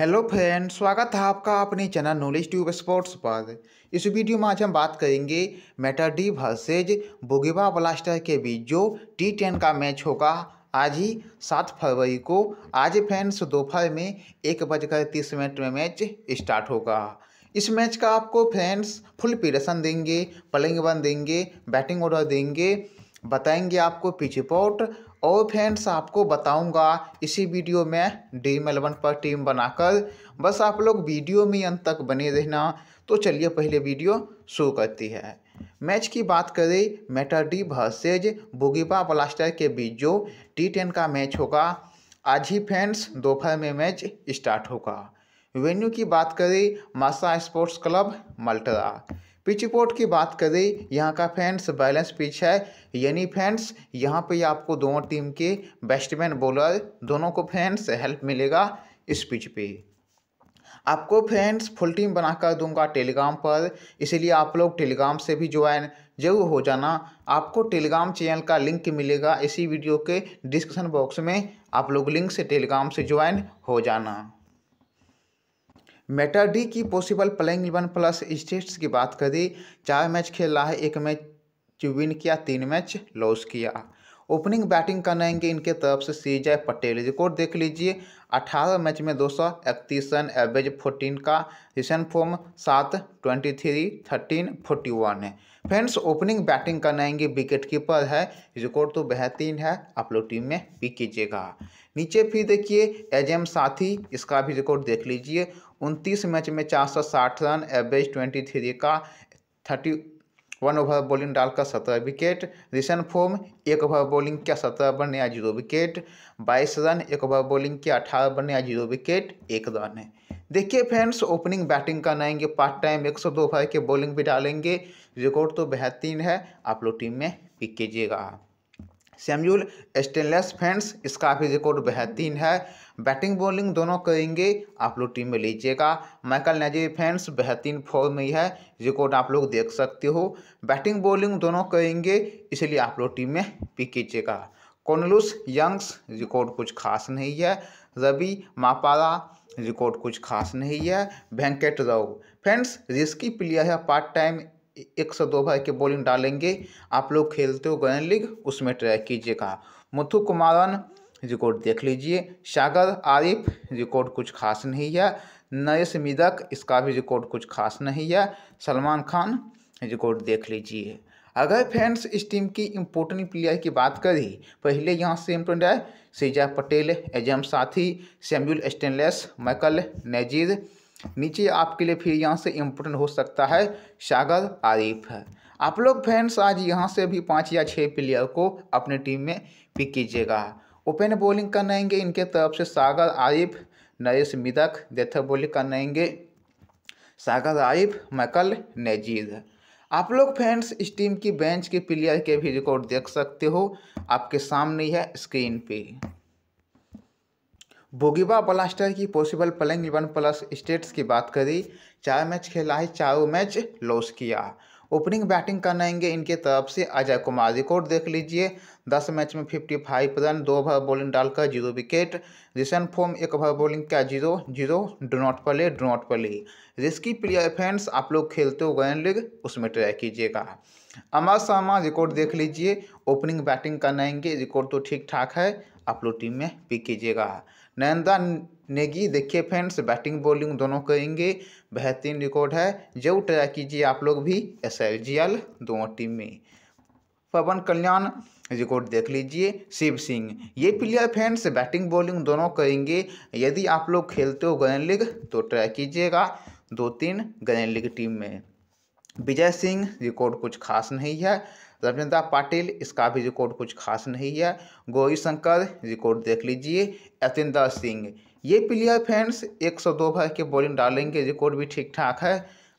hello friend स्वागत है आपका अपने चैनल नॉलेज ट्यूब स्पोर्ट्स पर इस वीडियो में आज हम बात करेंगे मेटा डी वर्सेज बोगेबा ब्लास्टर के बीच जो टी टेन का मैच होगा आज ही सात फरवरी को आज फ्रेंड्स दोपहर में एक बजकर तीस मिनट में मैच स्टार्ट होगा इस मैच का आपको फ्रेंड्स फुल पीरसन देंगे पलिंग वन देंगे बैटिंग ऑर्डर देंगे बताएंगे आपको पिच रिपोर्ट और फ्रेंड्स आपको बताऊंगा इसी वीडियो में ड्रीम एलेवन पर टीम बनाकर बस आप लोग वीडियो में अंत तक बने रहना तो चलिए पहले वीडियो शुरू करती है मैच की बात करें मेटाडी भर्सेज बुगिबा ब्लास्टर के बीच जो टी टेन का मैच होगा आज ही फैंस दोपहर में मैच स्टार्ट होगा वेन्यू की बात करें मासा स्पोर्ट्स क्लब मल्टरा पिच रिपोर्ट की बात करें यहाँ का फैंस बैलेंस पिच है यानी फैंस यहाँ पे आपको दोनों टीम के बैट्समैन बॉलर दोनों को फैंस हेल्प मिलेगा इस पिच पे आपको फैंस फुल टीम बनाकर दूंगा टेलीग्राम पर इसलिए आप लोग टेलीग्राम से भी ज्वाइन जरूर हो जाना आपको टेलीग्राम चैनल का लिंक मिलेगा इसी वीडियो के डिस्क्रिप्शन बॉक्स में आप लोग लिंक से टेलीग्राम से ज्वाइन हो जाना मेटा डी की possible playing eleven plus stats की बात करें चार मैच खेल रहा है एक मैच विन किया तीन मैच लॉस किया ओपनिंग बैटिंग आएंगे इनके तरफ से सीजय पटेल रिकॉर्ड देख लीजिए 18 मैच में दो सौ इकतीस रन एवरेज 14 का रिसेंट फॉर्म सात twenty three thirteen forty one है फ्रेंड्स ओपनिंग बैटिंग आएंगे विकेट कीपर है रिकॉर्ड तो बेहतरीन है आप लोग टीम में भी कीजिएगा नीचे फिर देखिए एम साथी इसका भी रिकॉर्ड देख लीजिए उनतीस मैच में चार सौ साठ रन एवरेज ट्वेंटी थ्री का थर्टी वन ओवर बॉलिंग डालकर सत्रह विकेट रिसेंट फॉर्म एक ओवर बॉलिंग किया सत्रह बन या जीरो विकेट बाईस रन एक ओवर बॉलिंग किया अठारह बन या जीरो विकेट एक रन है देखिए फ्रेंड्स ओपनिंग बैटिंग करनाएंगे पार्ट टाइम एक सौ दो ओवर के बॉलिंग भी डालेंगे रिकॉर्ड तो बेहतरीन है आप लोग टीम में पिक कीजिएगा सैम्यूल स्टेनलेस फैंस इसका भी रिकॉर्ड बेहतरीन है बैटिंग बॉलिंग दोनों करेंगे आप लोग टीम में लीजिएगा माइकल नेजी फैंस बेहतरीन फॉर्म में है रिकॉर्ड आप लोग देख सकते हो बैटिंग बॉलिंग दोनों करेंगे इसलिए आप लोग टीम में पिक कीजिएगा कॉनलुस यंग्स रिकॉर्ड कुछ खास नहीं है रवि मापारा रिकॉर्ड कुछ खास नहीं है Venkat Rao friends risky player है पार्ट टाइम एक सौ दो भाई के बॉलिंग डालेंगे आप लोग खेलते हो गयन लीग उसमें ट्राई कीजिएगा मुथु कुमारन रिकॉर्ड देख लीजिए सागर आरिफ रिकॉर्ड कुछ खास नहीं है नरेश मिदक इसका भी रिकॉर्ड कुछ खास नहीं है सलमान खान रिकॉर्ड देख लीजिए अगर फ्रेंड्स इस टीम की इम्पोर्टेंट प्लेयर की बात करें पहले यहाँ से इम्पोर्टेंट है सीजा पटेल एजम साथी सैम्यूल स्टेनलेस माइकल नजीर नीचे आपके लिए फिर यहाँ से इम्पोर्टेंट हो सकता है सागर आरिफ है आप लोग फैंस आज यहाँ से भी पाँच या छः प्लेयर को अपने टीम में पिक कीजिएगा ओपन बॉलिंग करनाएंगे इनके तरफ से सागर आरिफ नरेश मिदक डेथ बॉलिंग करनाएंगे सागर आरिफ मकल नजीर आप लोग फैंस इस टीम की बेंच के प्लेयर के भी रिकॉर्ड देख सकते हो आपके सामने है स्क्रीन पे बोगीबा ब्लास्टर की possible playing eleven plus stats की बात करी चार मैच खेला है चारों मैच लॉस किया ओपनिंग बैटिंग करनाएंगे इनके तरफ से अजय कुमार रिकॉर्ड देख लीजिए दस मैच में फिफ्टी फाइव रन दो ओवर बॉलिंग डालकर जीरो विकेट रिसेंट फॉर्म एक ओवर बॉलिंग का zero zero do not play do not play risky player fans आप लोग खेलते हो गयन लीग उसमें ट्राई कीजिएगा अमर शर्मा रिकॉर्ड देख लीजिए ओपनिंग बैटिंग करनाएंगे रिकॉर्ड तो ठीक ठाक है आप लोग टीम में पिक कीजिएगा नयंदा नेगी देखिए फ्रेंड्स बैटिंग बॉलिंग दोनों करेंगे बेहतरीन रिकॉर्ड है जो ट्राई कीजिए आप लोग भी एस दोनों टीम में पवन कल्याण रिकॉर्ड देख लीजिए शिव सिंह ये प्लेयर फ्रेंड्स बैटिंग बॉलिंग दोनों करेंगे यदि आप लोग खेलते हो ग्रैंड लीग तो ट्राई कीजिएगा दो तीन ग्रैंड लीग टीम में विजय सिंह रिकॉर्ड कुछ खास नहीं है जनता पाटिल इसका भी रिकॉर्ड कुछ खास नहीं है गौरी शंकर रिकॉर्ड देख लीजिए यतेंद्र सिंह ये प्लेयर फ्रेंड्स 102 भर के बॉलिंग डालेंगे रिकॉर्ड भी ठीक ठाक है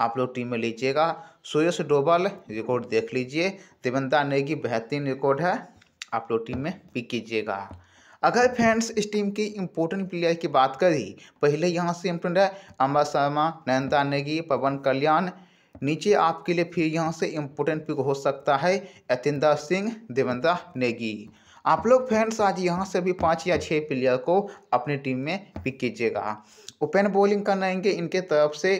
आप लोग टीम में लीजिएगा सुयश डोबल रिकॉर्ड देख लीजिए देवंदा नेगी बेहतरीन रिकॉर्ड है आप लोग टीम में पिक कीजिएगा अगर फ्रेंड्स इस टीम की इम्पोर्टेंट प्लेयर की बात करी पहले यहाँ से इम्पोर्टेंट है अमर शर्मा नयनता नेगी पवन कल्याण नीचे आपके लिए फिर यहाँ से इम्पोर्टेंट पिक हो सकता है यतिंदर सिंह देवेंद्र नेगी आप लोग फ्रेंड्स आज यहाँ से भी पाँच या छः प्लेयर को अपनी टीम में पिक कीजिएगा ओपन बॉलिंग करनाएंगे इनके तरफ से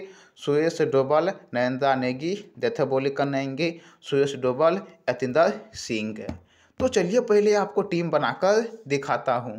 सुरेश डोबल नरेंद्र नेगी डेथ बॉलिंग करनाएंगे सुरेश डोबल अतिंदर सिंह तो चलिए पहले आपको टीम बनाकर दिखाता हूँ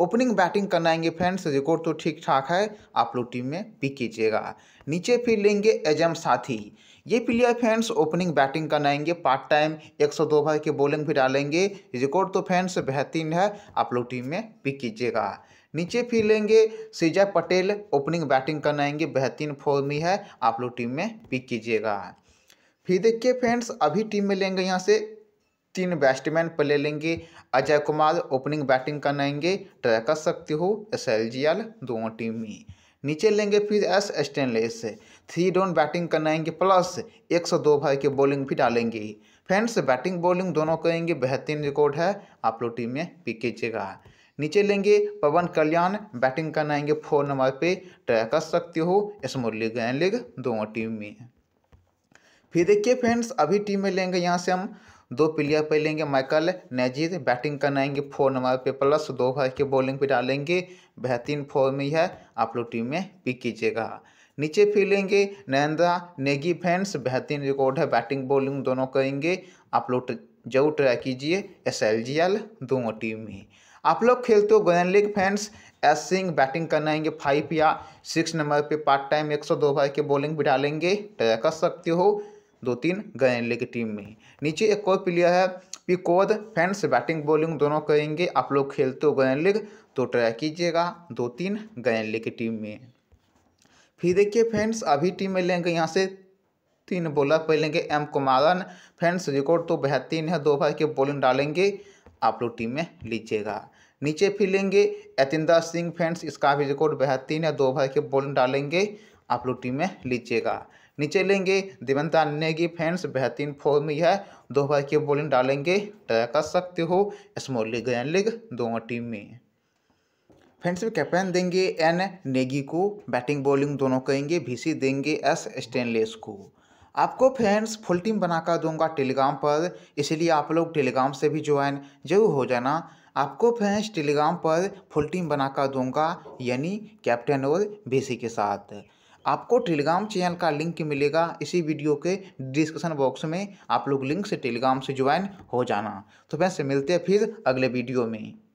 ओपनिंग बैटिंग करना आएंगे फ्रेंड्स रिकॉर्ड तो ठीक ठाक है आप लोग टीम में पिक कीजिएगा नीचे फिर लेंगे एजम साथी ये प्लेयर फ्रेंड्स ओपनिंग बैटिंग करनाएंगे पार्ट टाइम 102 ओवर की बॉलिंग भी डालेंगे रिकॉर्ड तो फैंस बेहतरीन है आप लोग टीम में पिक कीजिएगा नीचे फिर लेंगे सीजा पटेल ओपनिंग बैटिंग आएंगे बेहतरीन फॉर्म ही है आप लोग टीम में पिक कीजिएगा फिर देखिए फ्रेंड्स अभी टीम में लेंगे यहाँ से तीन बैट्समैन प्ले लेंगे अजय कुमार ओपनिंग बैटिंग करनाएंगे ट्राई कर सकते हो एस एल जी एल दोनों टीम में नीचे लेंगे फिर एस स्टेनलेस थ्री डाउन बैटिंग करनाएंगे प्लस एक सौ दो भाई की बॉलिंग भी डालेंगे फ्रेंड्स बैटिंग बॉलिंग दोनों करेंगे बेहतरीन रिकॉर्ड है आप लोग टीम में पिक कीजिएगा नीचे लेंगे पवन कल्याण बैटिंग करनाएंगे फोर नंबर पे ट्राई कर सकते हो इस मुरली गैन लीग दोनों टीम में फिर देखिए फ्रेंड्स अभी टीम में लेंगे यहाँ से हम दो प्लेयर पे लेंगे माइकल नेजीर बैटिंग करने आएंगे फोर नंबर पे प्लस दो भाई के बॉलिंग पे डालेंगे बेहतरीन फॉर्म ही है आप लोग टीम में पिक कीजिएगा नीचे फिर लेंगे नरेंद्रा नेगी फैंस बेहतरीन रिकॉर्ड है बैटिंग बॉलिंग दोनों करेंगे आप लोग जरूर ट्राई कीजिए एस एल जी एल दोनों टीम में आप लोग खेलते हो गोयन league fans S Singh batting करने आएंगे फाइव या सिक्स नंबर पे पार्ट टाइम एक सौ दो भाई के बॉलिंग भी डालेंगे ट्राई कर सकते हो दो तीन गए लेके टीम में ही नीचे एक और प्लेयर है पिकोद फैंस बैटिंग बॉलिंग दोनों करेंगे आप लोग खेलते हो गयन लीग तो ट्राई कीजिएगा दो तीन गयन लीग की टीम में फिर देखिए फैंस अभी टीम में लेंगे यहाँ से तीन बॉलर लेंगे एम कुमारन फैंस रिकॉर्ड तो बेहतरीन है दो भाई के बॉलिंग डालेंगे आप लोग टीम में लीजिएगा नीचे फिर लेंगे यतिंदर सिंह फैंस इसका भी रिकॉर्ड बेहतरीन है दो भाई के बॉलिंग डालेंगे आप लोग टीम में लीजिएगा नीचे लेंगे देवंता नेगी फैंस बेहतरीन फॉर्म में है बार की बॉलिंग डालेंगे तय कर सकते हो स्मॉल लीग एन लीग दोनों टीम में फैंस भी कैप्टन देंगे एन नेगी को बैटिंग बॉलिंग दोनों करेंगे भी देंगे एस स्टेनलेस को आपको फ्रेंड्स फुल टीम बनाकर दूंगा टेलीग्राम पर इसलिए आप लोग टेलीग्राम से भी ज्वाइन जरूर हो जाना आपको फ्रेंड्स टेलीग्राम पर फुल टीम बनाकर दूंगा यानी कैप्टन और बीसी के साथ आपको टेलीग्राम चैनल का लिंक मिलेगा इसी वीडियो के डिस्क्रिप्शन बॉक्स में आप लोग लिंक से टेलीग्राम से ज्वाइन हो जाना तो वैसे मिलते हैं फिर अगले वीडियो में